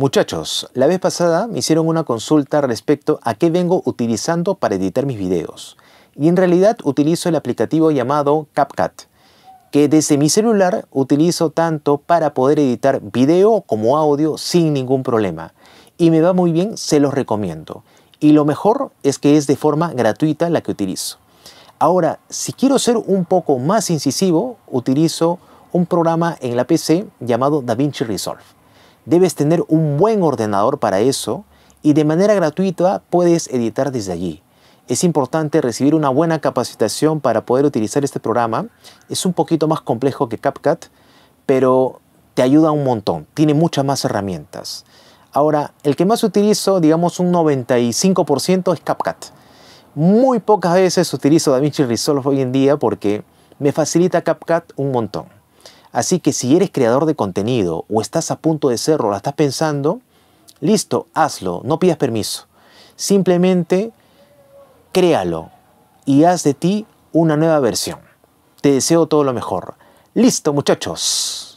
Muchachos, la vez pasada me hicieron una consulta respecto a qué vengo utilizando para editar mis videos. Y en realidad utilizo el aplicativo llamado CapCut, que desde mi celular utilizo tanto para poder editar video como audio sin ningún problema. Y me va muy bien, se los recomiendo. Y lo mejor es que es de forma gratuita la que utilizo. Ahora, si quiero ser un poco más incisivo, utilizo un programa en la PC llamado DaVinci Resolve. Debes tener un buen ordenador para eso y de manera gratuita puedes editar desde allí. Es importante recibir una buena capacitación para poder utilizar este programa. Es un poquito más complejo que CapCut, pero te ayuda un montón. Tiene muchas más herramientas. Ahora, el que más utilizo, digamos un 95% es CapCut. Muy pocas veces utilizo DaVinci Resolve hoy en día porque me facilita CapCut un montón. Así que si eres creador de contenido o estás a punto de serlo, la estás pensando, listo, hazlo, no pidas permiso. Simplemente créalo y haz de ti una nueva versión. Te deseo todo lo mejor. Listo, muchachos.